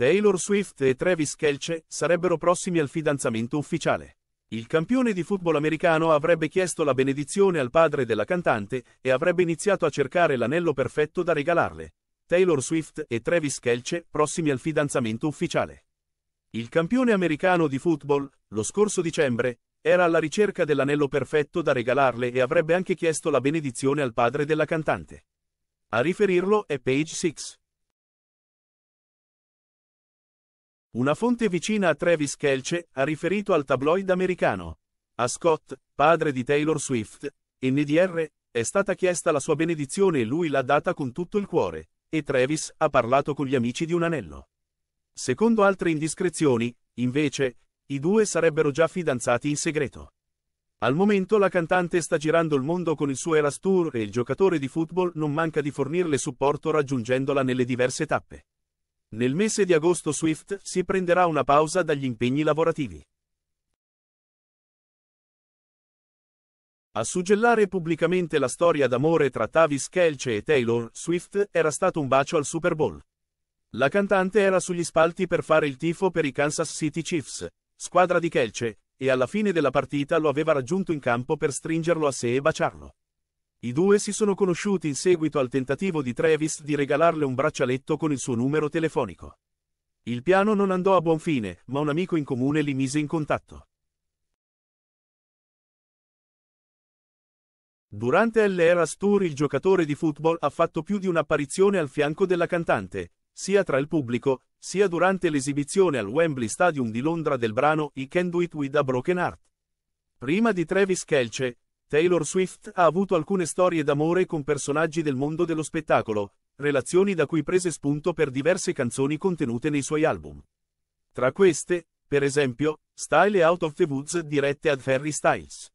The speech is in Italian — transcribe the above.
Taylor Swift e Travis Kelce sarebbero prossimi al fidanzamento ufficiale. Il campione di football americano avrebbe chiesto la benedizione al padre della cantante e avrebbe iniziato a cercare l'anello perfetto da regalarle. Taylor Swift e Travis Kelce prossimi al fidanzamento ufficiale. Il campione americano di football, lo scorso dicembre, era alla ricerca dell'anello perfetto da regalarle e avrebbe anche chiesto la benedizione al padre della cantante. A riferirlo è Page 6. Una fonte vicina a Travis Kelce ha riferito al tabloid americano. A Scott, padre di Taylor Swift, NDR, è stata chiesta la sua benedizione e lui l'ha data con tutto il cuore, e Travis ha parlato con gli amici di un anello. Secondo altre indiscrezioni, invece, i due sarebbero già fidanzati in segreto. Al momento la cantante sta girando il mondo con il suo Eras Tour e il giocatore di football non manca di fornirle supporto raggiungendola nelle diverse tappe. Nel mese di agosto Swift si prenderà una pausa dagli impegni lavorativi. A suggellare pubblicamente la storia d'amore tra Tavis Kelce e Taylor Swift era stato un bacio al Super Bowl. La cantante era sugli spalti per fare il tifo per i Kansas City Chiefs, squadra di Kelce, e alla fine della partita lo aveva raggiunto in campo per stringerlo a sé e baciarlo. I due si sono conosciuti in seguito al tentativo di Travis di regalarle un braccialetto con il suo numero telefonico. Il piano non andò a buon fine, ma un amico in comune li mise in contatto. Durante l'Eras Tour il giocatore di football ha fatto più di un'apparizione al fianco della cantante, sia tra il pubblico, sia durante l'esibizione al Wembley Stadium di Londra del brano I Can Do It With a Broken Heart. Prima di Travis Kelce, Taylor Swift ha avuto alcune storie d'amore con personaggi del mondo dello spettacolo, relazioni da cui prese spunto per diverse canzoni contenute nei suoi album. Tra queste, per esempio, Style e Out of the Woods dirette ad Harry Styles.